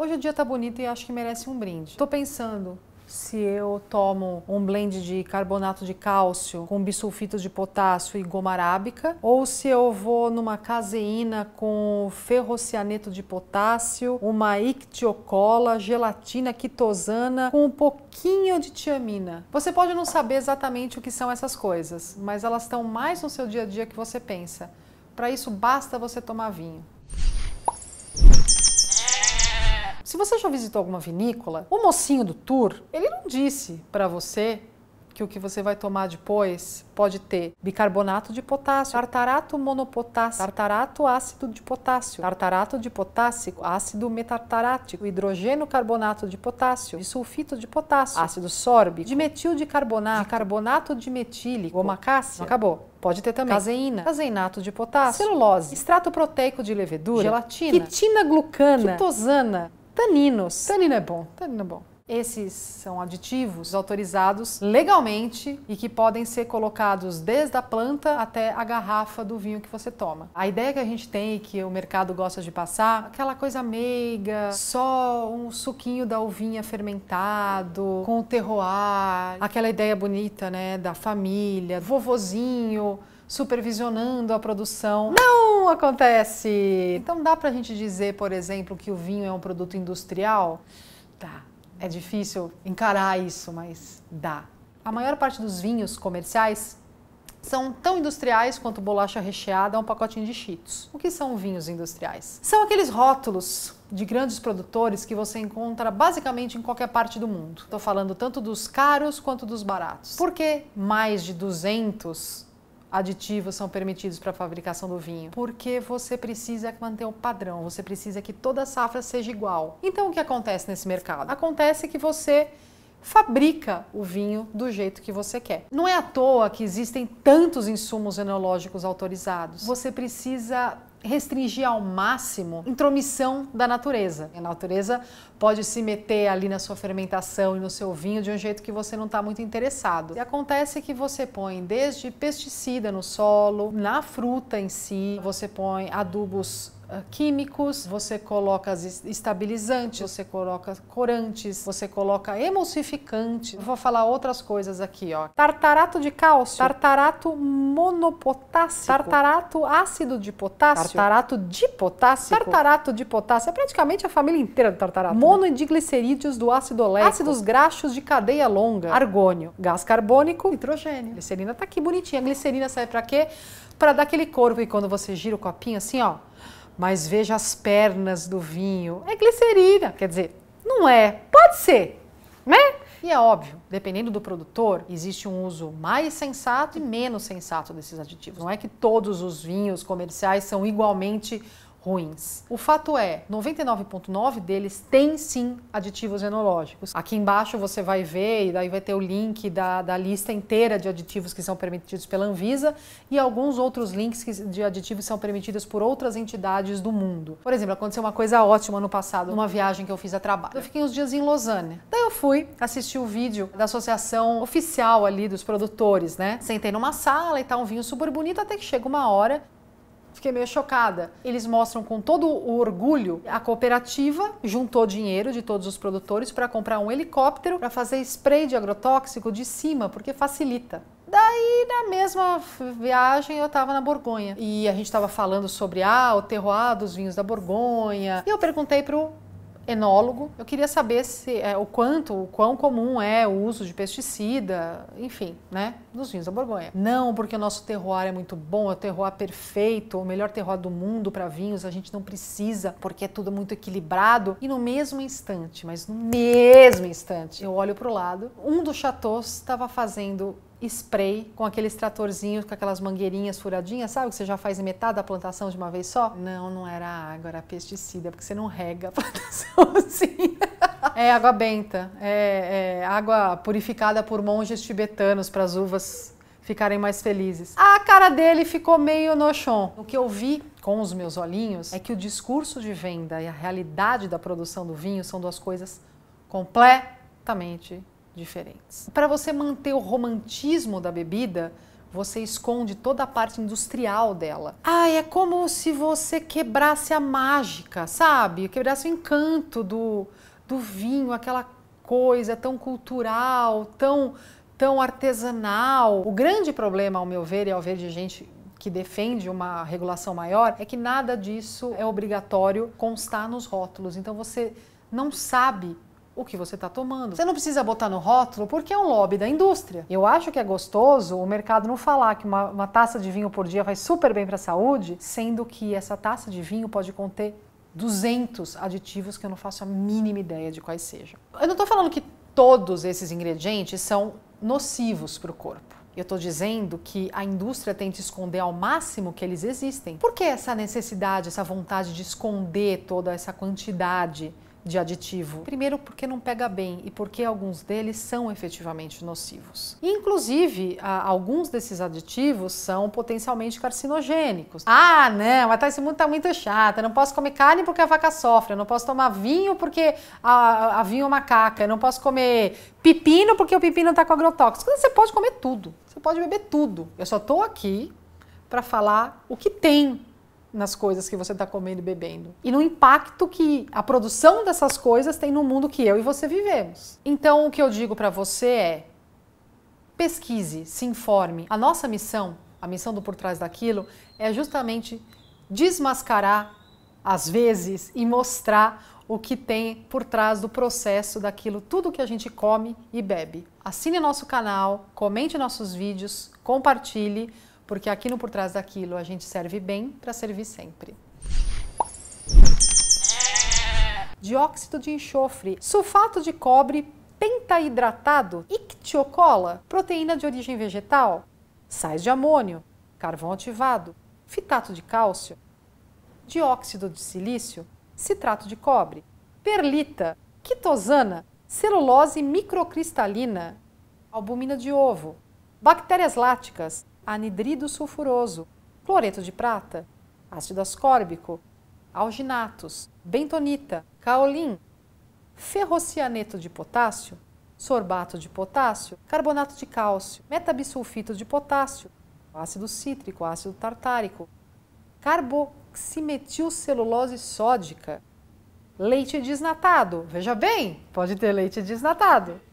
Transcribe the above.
Hoje o dia tá bonito e acho que merece um brinde. Tô pensando se eu tomo um blend de carbonato de cálcio com bisulfito de potássio e goma arábica, ou se eu vou numa caseína com ferrocianeto de potássio, uma ictiocola, gelatina quitosana com um pouquinho de tiamina. Você pode não saber exatamente o que são essas coisas, mas elas estão mais no seu dia a dia que você pensa. Para isso basta você tomar vinho. Se você já visitou alguma vinícola, o mocinho do tour, ele não disse para você que o que você vai tomar depois pode ter bicarbonato de potássio, tartarato monopotássio, tartarato ácido de potássio, tartarato de potássico, ácido metartarático, hidrogênio carbonato de potássio, sulfito de potássio, ácido sórbico, dimetil de carbonato, carbonato de metílico, omacácea. Acabou. Pode ter também caseína, caseinato de potássio, celulose, extrato proteico de levedura, gelatina, quitina glucana, quitosana, taninos. Tanino é bom, tanino é bom. Esses são aditivos autorizados legalmente e que podem ser colocados desde a planta até a garrafa do vinho que você toma. A ideia que a gente tem e que o mercado gosta de passar, aquela coisa meiga, só um suquinho da uvinha fermentado, com o terroir, aquela ideia bonita, né, da família, vovozinho, supervisionando a produção. Não acontece! Então dá para a gente dizer, por exemplo, que o vinho é um produto industrial? Tá. É difícil encarar isso, mas dá. A maior parte dos vinhos comerciais são tão industriais quanto bolacha recheada a um pacotinho de cheetos. O que são vinhos industriais? São aqueles rótulos de grandes produtores que você encontra basicamente em qualquer parte do mundo. Estou falando tanto dos caros quanto dos baratos. Porque mais de 200 aditivos são permitidos para a fabricação do vinho? Porque você precisa manter o padrão, você precisa que toda safra seja igual. Então o que acontece nesse mercado? Acontece que você fabrica o vinho do jeito que você quer. Não é à toa que existem tantos insumos enológicos autorizados. Você precisa restringir ao máximo intromissão da natureza. A natureza pode se meter ali na sua fermentação e no seu vinho de um jeito que você não está muito interessado. E acontece que você põe desde pesticida no solo, na fruta em si, você põe adubos ah, químicos, você coloca estabilizantes, você coloca corantes, você coloca emulsificante. Vou falar outras coisas aqui, ó. Tartarato de cálcio, tartarato monopotássico, tartarato ácido de potássio, tartarato de potássio, tartarato de potássio. É praticamente a família inteira do tartarato. Né? diglicerídeos do ácido oleico, ácidos graxos de cadeia longa, argônio, gás carbônico, nitrogênio. glicerina tá aqui bonitinha. A glicerina serve para quê? Para dar aquele corpo e quando você gira o copinho assim, ó, mas veja as pernas do vinho. É glicerina, quer dizer, não é. Pode ser, né? E é óbvio, dependendo do produtor, existe um uso mais sensato e menos sensato desses aditivos. Não é que todos os vinhos comerciais são igualmente ruins. O fato é, 99.9 deles têm sim aditivos enológicos. Aqui embaixo você vai ver e daí vai ter o link da, da lista inteira de aditivos que são permitidos pela Anvisa e alguns outros links que, de aditivos são permitidos por outras entidades do mundo. Por exemplo, aconteceu uma coisa ótima no passado, numa viagem que eu fiz a trabalho. Eu fiquei uns dias em Lausanne. Daí eu fui assistir o vídeo da associação oficial ali dos produtores, né? Sentei numa sala e tal, um vinho super bonito, até que chega uma hora fiquei meio chocada. Eles mostram com todo o orgulho a cooperativa juntou dinheiro de todos os produtores para comprar um helicóptero para fazer spray de agrotóxico de cima, porque facilita. Daí, na mesma viagem, eu estava na Borgonha e a gente estava falando sobre ah, o terroir dos vinhos da Borgonha. E eu perguntei pro enólogo. Eu queria saber se é, o quanto, o quão comum é o uso de pesticida, enfim, né, nos vinhos da Borgonha. Não, porque o nosso terroir é muito bom, é o terroir perfeito, o melhor terroir do mundo para vinhos, a gente não precisa, porque é tudo muito equilibrado. E no mesmo instante, mas no mesmo instante, eu olho para o lado, um dos chateaus estava fazendo spray com aqueles tratorzinhos, com aquelas mangueirinhas furadinhas, sabe? Que você já faz metade da plantação de uma vez só? Não, não era água, era pesticida, porque você não rega a plantação assim. É água benta, é, é água purificada por monges tibetanos para as uvas ficarem mais felizes. A cara dele ficou meio nochon. O que eu vi com os meus olhinhos é que o discurso de venda e a realidade da produção do vinho são duas coisas completamente diferentes. Para você manter o romantismo da bebida, você esconde toda a parte industrial dela. Ah, é como se você quebrasse a mágica, sabe? Quebrasse o encanto do, do vinho, aquela coisa tão cultural, tão, tão artesanal. O grande problema, ao meu ver, e ao ver de gente que defende uma regulação maior, é que nada disso é obrigatório constar nos rótulos. Então você não sabe o que você está tomando. Você não precisa botar no rótulo porque é um lobby da indústria. Eu acho que é gostoso o mercado não falar que uma, uma taça de vinho por dia faz super bem para a saúde, sendo que essa taça de vinho pode conter 200 aditivos que eu não faço a mínima ideia de quais sejam. Eu não estou falando que todos esses ingredientes são nocivos para o corpo. Eu estou dizendo que a indústria tenta esconder ao máximo que eles existem. Por que essa necessidade, essa vontade de esconder toda essa quantidade de aditivo? Primeiro, porque não pega bem e porque alguns deles são efetivamente nocivos. Inclusive, alguns desses aditivos são potencialmente carcinogênicos. Ah, não, mas tá, esse mundo tá muito chato, eu não posso comer carne porque a vaca sofre, eu não posso tomar vinho porque a, a vinho é eu não posso comer pepino porque o pepino tá com agrotóxico. Você pode comer tudo, você pode beber tudo. Eu só tô aqui para falar o que tem nas coisas que você está comendo e bebendo e no impacto que a produção dessas coisas tem no mundo que eu e você vivemos. Então, o que eu digo para você é: pesquise, se informe. A nossa missão, a missão do por trás daquilo, é justamente desmascarar às vezes e mostrar o que tem por trás do processo daquilo tudo que a gente come e bebe. Assine nosso canal, comente nossos vídeos, compartilhe porque aqui no Por Trás daquilo a gente serve bem para servir sempre. Dióxido de enxofre, sulfato de cobre pentahidratado, ictiocola, proteína de origem vegetal, sais de amônio, carvão ativado, fitato de cálcio, dióxido de silício, citrato de cobre, perlita, quitosana, celulose microcristalina, albumina de ovo, bactérias láticas, anidrido sulfuroso, cloreto de prata, ácido ascórbico, alginatos, bentonita, caolim, ferrocianeto de potássio, sorbato de potássio, carbonato de cálcio, metabisulfito de potássio, ácido cítrico, ácido tartárico, carboximetilcelulose sódica, leite desnatado. Veja bem, pode ter leite desnatado.